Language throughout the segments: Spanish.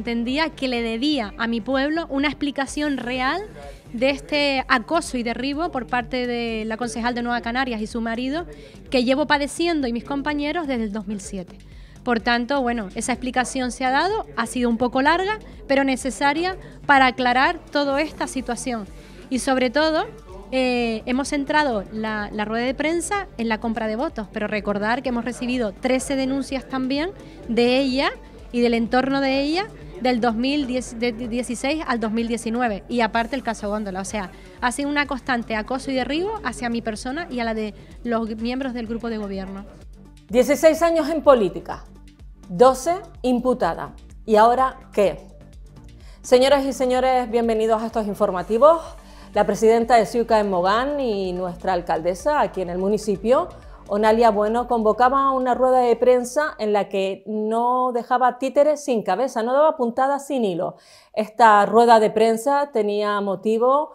entendía que le debía a mi pueblo una explicación real de este acoso y derribo por parte de la concejal de Nueva Canarias y su marido que llevo padeciendo y mis compañeros desde el 2007. Por tanto, bueno, esa explicación se ha dado, ha sido un poco larga, pero necesaria para aclarar toda esta situación. Y sobre todo, eh, hemos centrado la, la, rueda de prensa en la compra de votos, pero recordar que hemos recibido 13 denuncias también de ella y del entorno de ella del 2016 al 2019 y aparte el caso Góndola. O sea, ha sido una constante acoso y derribo hacia mi persona y a la de los miembros del grupo de gobierno. 16 años en política, 12 imputada. ¿Y ahora qué? Señoras y señores, bienvenidos a estos informativos. La presidenta de Ciuca en Mogán y nuestra alcaldesa aquí en el municipio Onalia Bueno convocaba una rueda de prensa en la que no dejaba títeres sin cabeza, no daba puntadas sin hilo. Esta rueda de prensa tenía motivo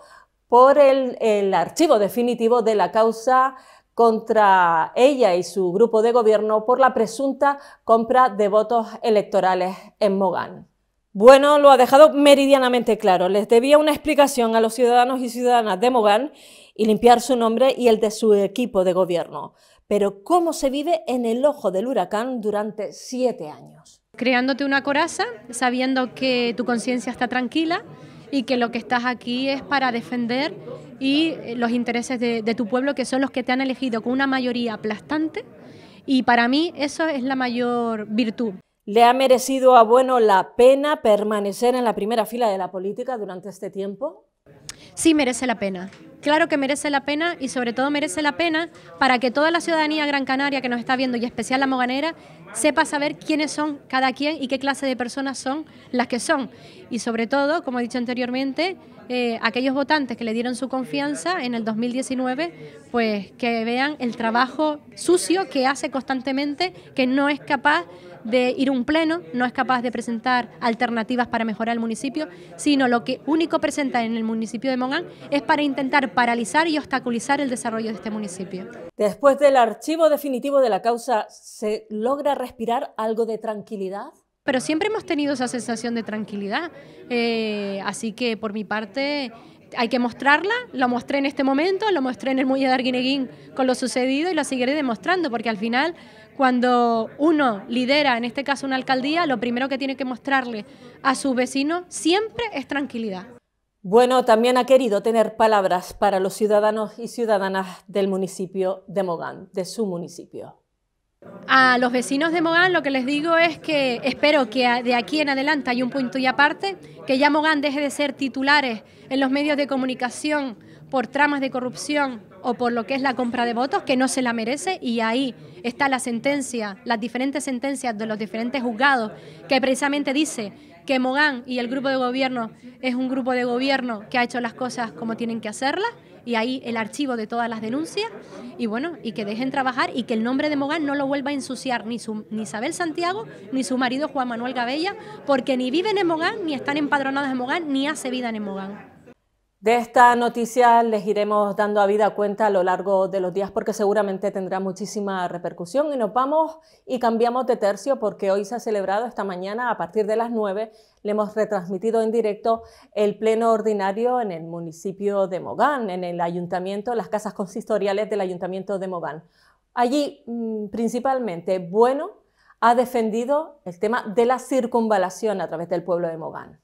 por el, el archivo definitivo de la causa contra ella y su grupo de gobierno por la presunta compra de votos electorales en Mogán. Bueno, lo ha dejado meridianamente claro. Les debía una explicación a los ciudadanos y ciudadanas de Mogán y limpiar su nombre y el de su equipo de gobierno pero cómo se vive en el ojo del huracán durante siete años. Creándote una coraza, sabiendo que tu conciencia está tranquila y que lo que estás aquí es para defender y eh, los intereses de, de, tu pueblo, que son los que te han elegido con una mayoría aplastante. Y para mí eso es la mayor virtud. Le ha merecido a Bueno la pena permanecer en la primera fila de la política durante este tiempo. Sí merece la pena claro que merece la pena y sobre todo merece la pena para que toda la ciudadanía gran canaria que nos está viendo y especial la moganera sepa saber quiénes son cada quien y qué clase de personas son las que son. Y sobre todo, como he dicho anteriormente, eh, aquellos votantes que le dieron su confianza en el 2019, pues que vean el trabajo sucio que hace constantemente, que no es capaz de ir un pleno, no es capaz de presentar alternativas para mejorar el municipio, sino lo que único presenta en el municipio de Mogán es para intentar paralizar y obstaculizar el desarrollo de este municipio. Después del archivo definitivo de la causa, ¿se logra respirar algo de tranquilidad? Pero siempre hemos tenido esa sensación de tranquilidad, eh, así que por mi parte hay que mostrarla, lo mostré en este momento, lo mostré en el Muelle de Arguineguín con lo sucedido y lo seguiré demostrando, porque al final cuando uno lidera, en este caso una alcaldía, lo primero que tiene que mostrarle a su vecino siempre es tranquilidad. Bueno, también ha querido tener palabras para los ciudadanos y ciudadanas del municipio de Mogán, de su municipio. A los vecinos de Mogán lo que les digo es que espero que de aquí en adelante hay un punto y aparte, que ya Mogán deje de ser titulares en los medios de comunicación por tramas de corrupción o por lo que es la compra de votos, que no se la merece, y ahí está la sentencia, las diferentes sentencias de los diferentes juzgados, que precisamente dice que Mogán y el grupo de gobierno es un grupo de gobierno que ha hecho las cosas como tienen que hacerlas, y ahí el archivo de todas las denuncias y bueno, y que dejen trabajar y que el nombre de Mogán no lo vuelva a ensuciar ni, su, ni Isabel Santiago ni su marido Juan Manuel Gabella, porque ni viven en Mogán, ni están empadronadas en Mogán, ni hace vida en Mogán. De esta noticia les iremos dando a vida cuenta a lo largo de los días porque seguramente tendrá muchísima repercusión y nos vamos y cambiamos de tercio porque hoy se ha celebrado esta mañana a partir de las 9, le hemos retransmitido en directo el pleno ordinario en el municipio de Mogán, en el ayuntamiento, las casas consistoriales del ayuntamiento de Mogán. Allí mm, principalmente Bueno ha defendido el tema de la circunvalación a través del pueblo de Mogán.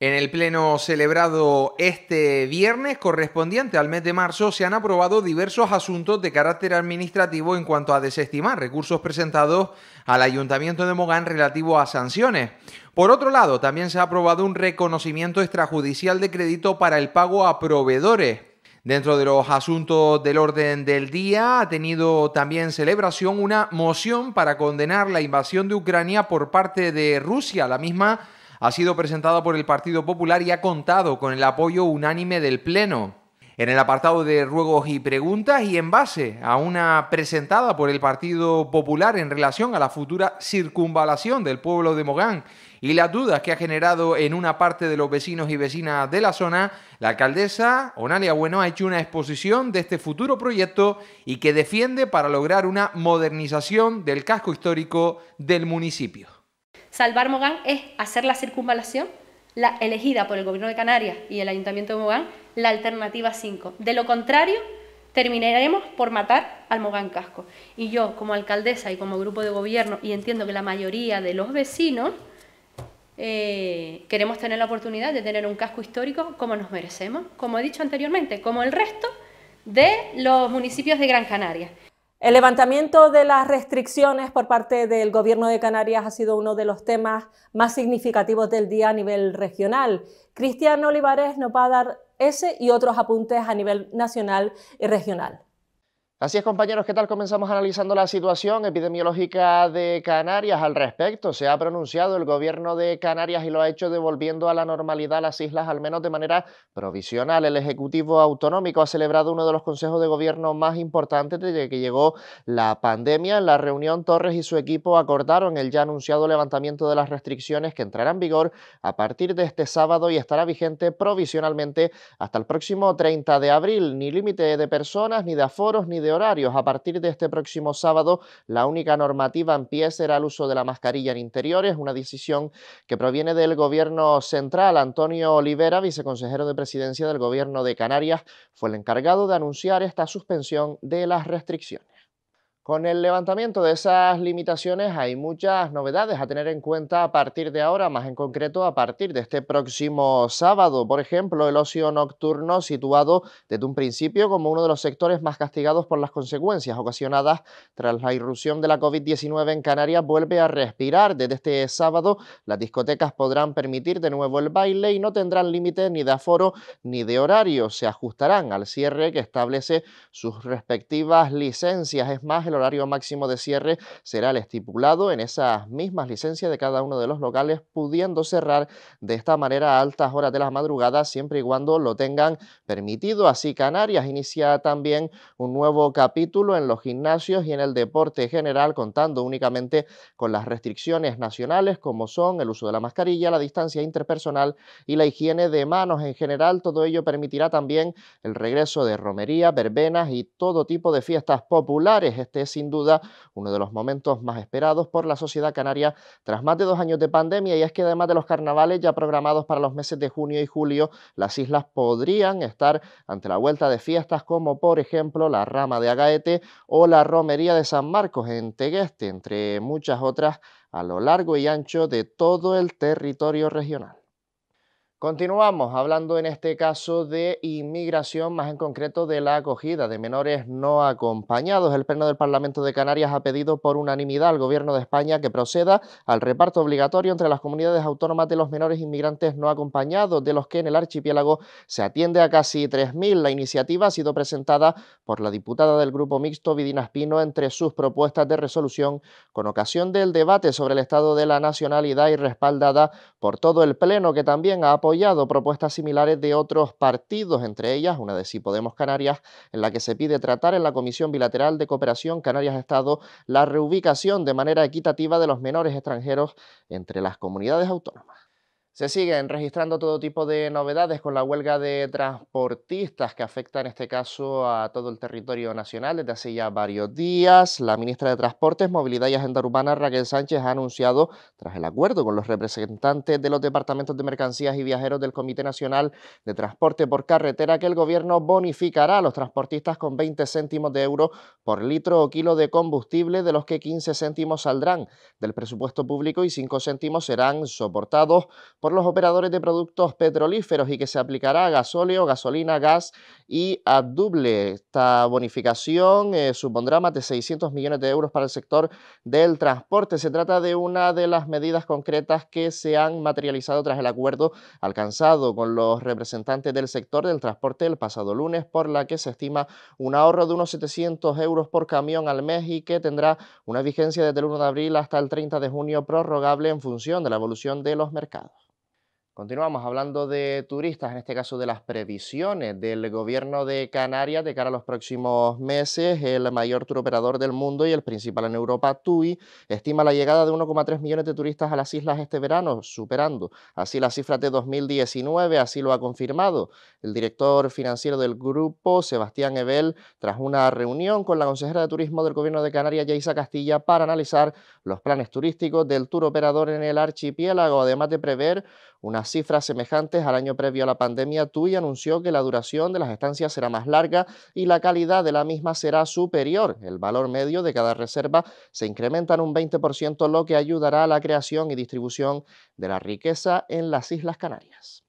En el pleno celebrado este viernes correspondiente al mes de marzo se han aprobado diversos asuntos de carácter administrativo en cuanto a desestimar recursos presentados al Ayuntamiento de Mogán relativo a sanciones. Por otro lado, también se ha aprobado un reconocimiento extrajudicial de crédito para el pago a proveedores. Dentro de los asuntos del orden del día ha tenido también celebración una moción para condenar la invasión de Ucrania por parte de Rusia. La misma ha sido presentada por el Partido Popular y ha contado con el apoyo unánime del Pleno. En el apartado de ruegos y preguntas y en base a una presentada por el Partido Popular en relación a la futura circunvalación del pueblo de Mogán y las dudas que ha generado en una parte de los vecinos y vecinas de la zona, la alcaldesa Onalia Bueno ha hecho una exposición de este futuro proyecto y que defiende para lograr una modernización del casco histórico del municipio. Salvar Mogán es hacer la circunvalación, la elegida por el Gobierno de Canarias y el Ayuntamiento de Mogán, la alternativa 5. De lo contrario, terminaremos por matar al Mogán Casco. Y yo, como alcaldesa y como grupo de gobierno, y entiendo que la mayoría de los vecinos, eh, queremos tener la oportunidad de tener un casco histórico como nos merecemos, como he dicho anteriormente, como el resto de los municipios de Gran Canaria. El levantamiento de las restricciones por parte del Gobierno de Canarias ha sido uno de los temas más significativos del día a nivel regional. Cristiano Olivares nos va a dar ese y otros apuntes a nivel nacional y regional. Así es, compañeros, ¿qué tal? Comenzamos analizando la situación epidemiológica de Canarias al respecto. Se ha pronunciado el gobierno de Canarias y lo ha hecho devolviendo a la normalidad las islas, al menos de manera provisional. El Ejecutivo Autonómico ha celebrado uno de los consejos de gobierno más importantes desde que llegó la pandemia. En la reunión, Torres y su equipo acordaron el ya anunciado levantamiento de las restricciones que entrarán en vigor a partir de este sábado y estará vigente provisionalmente hasta el próximo 30 de abril. Ni límite de personas, ni de aforos, ni de horarios. A partir de este próximo sábado, la única normativa en pie será el uso de la mascarilla en interiores, una decisión que proviene del Gobierno Central. Antonio Olivera, viceconsejero de Presidencia del Gobierno de Canarias, fue el encargado de anunciar esta suspensión de las restricciones. Con el levantamiento de esas limitaciones hay muchas novedades a tener en cuenta a partir de ahora, más en concreto a partir de este próximo sábado. Por ejemplo, el ocio nocturno situado desde un principio como uno de los sectores más castigados por las consecuencias ocasionadas tras la irrupción de la COVID-19 en Canarias vuelve a respirar. Desde este sábado las discotecas podrán permitir de nuevo el baile y no tendrán límite ni de aforo ni de horario. Se ajustarán al cierre que establece sus respectivas licencias. Es más, el horario máximo de cierre será el estipulado en esas mismas licencias de cada uno de los locales, pudiendo cerrar de esta manera a altas horas de las madrugadas siempre y cuando lo tengan permitido. Así Canarias inicia también un nuevo capítulo en los gimnasios y en el deporte general, contando únicamente con las restricciones nacionales como son el uso de la mascarilla, la distancia interpersonal y la higiene de manos en general. Todo ello permitirá también el regreso de romería, verbenas y todo tipo de fiestas populares. Este sin duda uno de los momentos más esperados por la sociedad canaria tras más de dos años de pandemia y es que además de los carnavales ya programados para los meses de junio y julio, las islas podrían estar ante la vuelta de fiestas como por ejemplo la Rama de Agaete o la Romería de San Marcos en Tegueste, entre muchas otras a lo largo y ancho de todo el territorio regional. Continuamos hablando en este caso de inmigración, más en concreto de la acogida de menores no acompañados. El Pleno del Parlamento de Canarias ha pedido por unanimidad al Gobierno de España que proceda al reparto obligatorio entre las comunidades autónomas de los menores inmigrantes no acompañados, de los que en el archipiélago se atiende a casi 3.000. La iniciativa ha sido presentada por la diputada del Grupo Mixto, Vidina Espino, entre sus propuestas de resolución con ocasión del debate sobre el estado de la nacionalidad y respaldada por todo el Pleno, que también ha apoyado apoyado propuestas similares de otros partidos, entre ellas una de Sí Podemos Canarias, en la que se pide tratar en la Comisión Bilateral de Cooperación Canarias-Estado la reubicación de manera equitativa de los menores extranjeros entre las comunidades autónomas. Se siguen registrando todo tipo de novedades con la huelga de transportistas que afecta en este caso a todo el territorio nacional desde hace ya varios días. La ministra de Transportes, Movilidad y Agenda Urbana, Raquel Sánchez, ha anunciado, tras el acuerdo con los representantes de los departamentos de mercancías y viajeros del Comité Nacional de Transporte por Carretera, que el gobierno bonificará a los transportistas con 20 céntimos de euro por litro o kilo de combustible, de los que 15 céntimos saldrán del presupuesto público y 5 céntimos serán soportados por los operadores de productos petrolíferos y que se aplicará a gasóleo, gasolina, gas y a doble. Esta bonificación eh, supondrá más de 600 millones de euros para el sector del transporte. Se trata de una de las medidas concretas que se han materializado tras el acuerdo alcanzado con los representantes del sector del transporte el pasado lunes, por la que se estima un ahorro de unos 700 euros por camión al mes y que tendrá una vigencia desde el 1 de abril hasta el 30 de junio prorrogable en función de la evolución de los mercados. Continuamos hablando de turistas, en este caso de las previsiones del gobierno de Canarias de cara a los próximos meses. El mayor operador del mundo y el principal en Europa, TUI, estima la llegada de 1,3 millones de turistas a las islas este verano, superando así la cifra de 2019. Así lo ha confirmado el director financiero del grupo, Sebastián Ebel, tras una reunión con la consejera de turismo del gobierno de Canarias, Yaisa Castilla, para analizar los planes turísticos del operador en el archipiélago, además de prever una cifras semejantes al año previo a la pandemia, TUI anunció que la duración de las estancias será más larga y la calidad de la misma será superior. El valor medio de cada reserva se incrementa en un 20%, lo que ayudará a la creación y distribución de la riqueza en las Islas Canarias.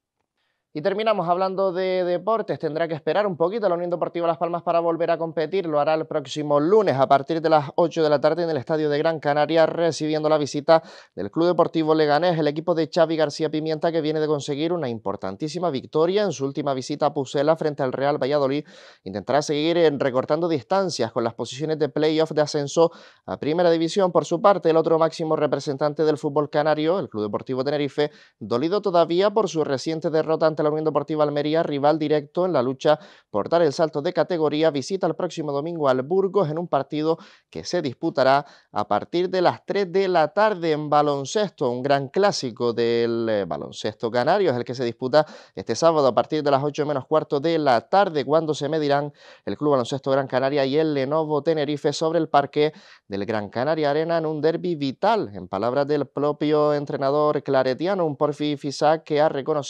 Y terminamos hablando de deportes. Tendrá que esperar un poquito la Unión Deportiva Las Palmas para volver a competir. Lo hará el próximo lunes a partir de las 8 de la tarde en el Estadio de Gran Canaria, recibiendo la visita del Club Deportivo Leganés, el equipo de Xavi García Pimienta, que viene de conseguir una importantísima victoria en su última visita a Pucela frente al Real Valladolid. Intentará seguir eh, recortando distancias con las posiciones de playoff de ascenso a Primera División. Por su parte, el otro máximo representante del fútbol canario, el Club Deportivo Tenerife, dolido todavía por su reciente derrota ante ante la Unión Deportiva Almería, rival directo en la lucha por dar el salto de categoría, visita el próximo domingo al Burgos en un partido que se disputará a partir de las 3 de la tarde en baloncesto, un gran clásico del eh, baloncesto canario, es el que se disputa este sábado a partir de las 8 menos cuarto de la tarde, cuando se medirán el Club Baloncesto Gran Canaria y el Lenovo Tenerife sobre el parque del Gran Canaria Arena en un derby vital, en palabras del propio entrenador claretiano, un Porfi Fisac que ha reconocido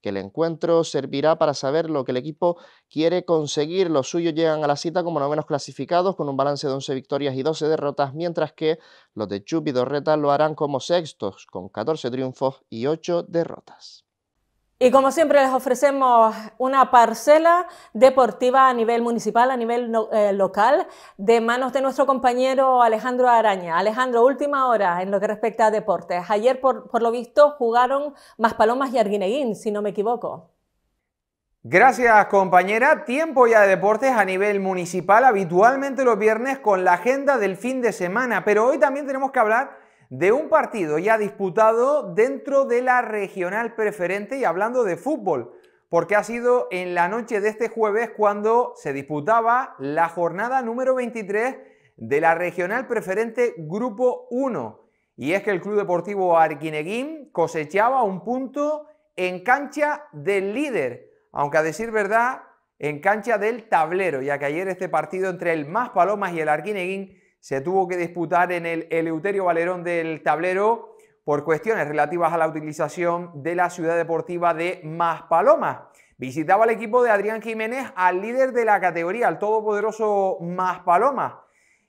que el encuentro servirá para saber lo que el equipo quiere conseguir. Los suyos llegan a la cita como menos clasificados con un balance de 11 victorias y 12 derrotas, mientras que los de Chup y Dorreta lo harán como sextos con 14 triunfos y 8 derrotas. Y como siempre les ofrecemos una parcela deportiva a nivel municipal, a nivel eh, local, de manos de nuestro compañero Alejandro Araña. Alejandro, última hora en lo que respecta a deportes. Ayer, por, por lo visto, jugaron más Palomas y Arguineguín, si no me equivoco. Gracias compañera, tiempo ya de deportes a nivel municipal, habitualmente los viernes con la agenda del fin de semana, pero hoy también tenemos que hablar de un partido ya disputado dentro de la regional preferente y hablando de fútbol, porque ha sido en la noche de este jueves cuando se disputaba la jornada número 23 de la regional preferente Grupo 1. Y es que el Club Deportivo Arquineguín cosechaba un punto en cancha del líder, aunque a decir verdad, en cancha del tablero, ya que ayer este partido entre el Más Palomas y el Arquineguín se tuvo que disputar en el Eleuterio Valerón del Tablero por cuestiones relativas a la utilización de la ciudad deportiva de Maspalomas. Visitaba el equipo de Adrián Jiménez al líder de la categoría, al todopoderoso Maspalomas.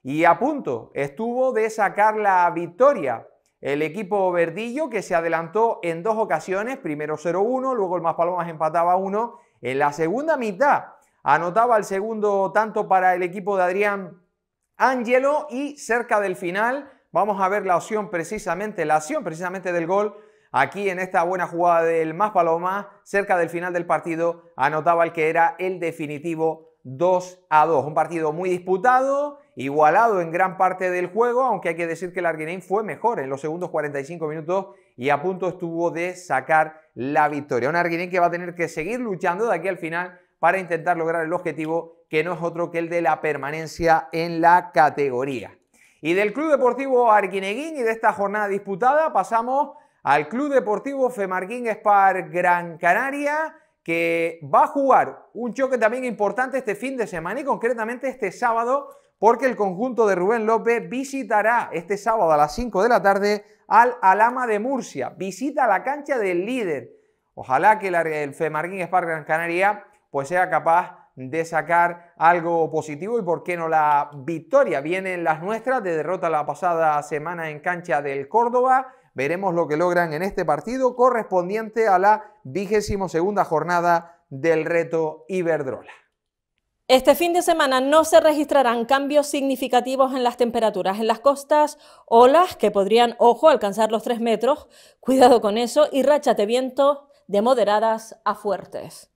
y a punto estuvo de sacar la victoria. El equipo verdillo que se adelantó en dos ocasiones, primero 0-1, luego el Maspalomas empataba 1. En la segunda mitad anotaba el segundo tanto para el equipo de Adrián Angelo y cerca del final vamos a ver la opción precisamente, la acción precisamente del gol. Aquí en esta buena jugada del Más Paloma, cerca del final del partido, anotaba el que era el definitivo 2 a 2. Un partido muy disputado, igualado en gran parte del juego, aunque hay que decir que el Arguinein fue mejor en los segundos 45 minutos y a punto estuvo de sacar la victoria. Un Arguinein que va a tener que seguir luchando de aquí al final para intentar lograr el objetivo que no es otro que el de la permanencia en la categoría. Y del Club Deportivo Arquineguín y de esta jornada disputada pasamos al Club Deportivo Femarguín Spar Gran Canaria, que va a jugar un choque también importante este fin de semana y concretamente este sábado, porque el conjunto de Rubén López visitará este sábado a las 5 de la tarde al Alama de Murcia. Visita la cancha del líder. Ojalá que el Femarguín Spar Gran Canaria pues sea capaz de sacar algo positivo y por qué no la victoria. Vienen las nuestras de derrota la pasada semana en cancha del Córdoba. Veremos lo que logran en este partido correspondiente a la vigésimo segunda jornada del reto Iberdrola. Este fin de semana no se registrarán cambios significativos en las temperaturas en las costas, olas que podrían, ojo, alcanzar los 3 metros, cuidado con eso, y rachas viento de moderadas a fuertes.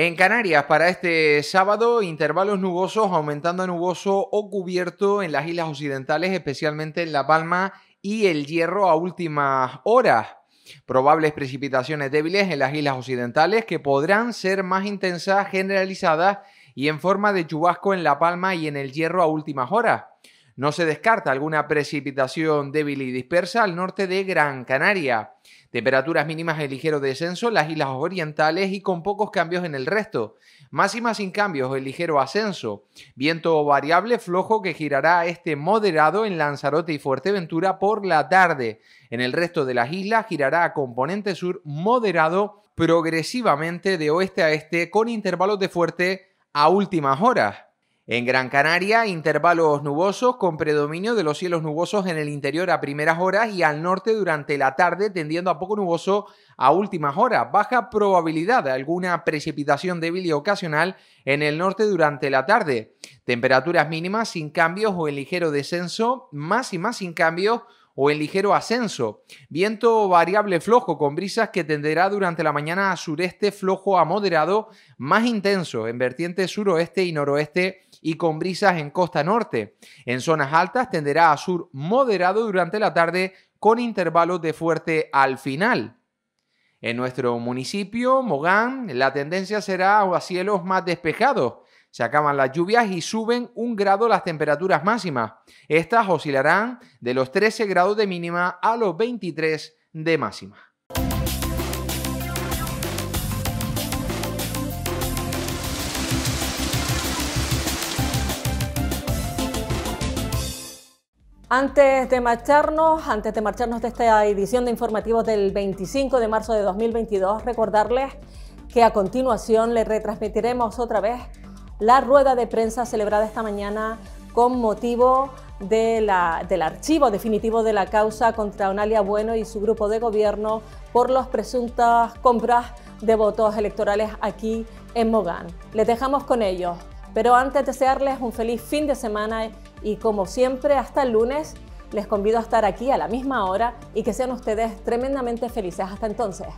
En Canarias, para este sábado, intervalos nubosos, aumentando a nuboso o cubierto en las islas occidentales, especialmente en La Palma y el Hierro a últimas horas. Probables precipitaciones débiles en las islas occidentales que podrán ser más intensas, generalizadas y en forma de chubasco en La Palma y en el Hierro a últimas horas. No se descarta alguna precipitación débil y dispersa al norte de Gran Canaria. Temperaturas mínimas en ligero descenso en las islas orientales y con pocos cambios en el resto. máxima sin cambios en ligero ascenso. Viento variable flojo que girará a este moderado en Lanzarote y Fuerteventura por la tarde. En el resto de las islas girará a componente sur moderado progresivamente de oeste a este con intervalos de fuerte a últimas horas. En Gran Canaria, intervalos nubosos con predominio de los cielos nubosos en el interior a primeras horas y al norte durante la tarde, tendiendo a poco nuboso a últimas horas. Baja probabilidad de alguna precipitación débil y ocasional en el norte durante la tarde. Temperaturas mínimas sin cambios o en ligero descenso, más y más sin cambios o en ligero ascenso. Viento variable flojo con brisas que tenderá durante la mañana a sureste flojo a moderado, más intenso en vertientes suroeste y noroeste y con brisas en costa norte. En zonas altas tenderá a sur moderado durante la tarde con intervalos de fuerte al final. En nuestro municipio, Mogán, la tendencia será a cielos más despejados. Se acaban las lluvias y suben un grado las temperaturas máximas. Estas oscilarán de los 13 grados de mínima a los 23 de máxima. Antes de marcharnos, antes de marcharnos de esta edición de informativos del 25 de marzo de 2022, recordarles que a continuación le retransmitiremos otra vez la rueda de prensa celebrada esta mañana con motivo de la, del archivo definitivo de la causa contra Onalia Bueno y su grupo de gobierno por las presuntas compras de votos electorales aquí en Mogán. Les dejamos con ellos. Pero antes de desearles un feliz fin de semana y como siempre hasta el lunes, les convido a estar aquí a la misma hora y que sean ustedes tremendamente felices. Hasta entonces.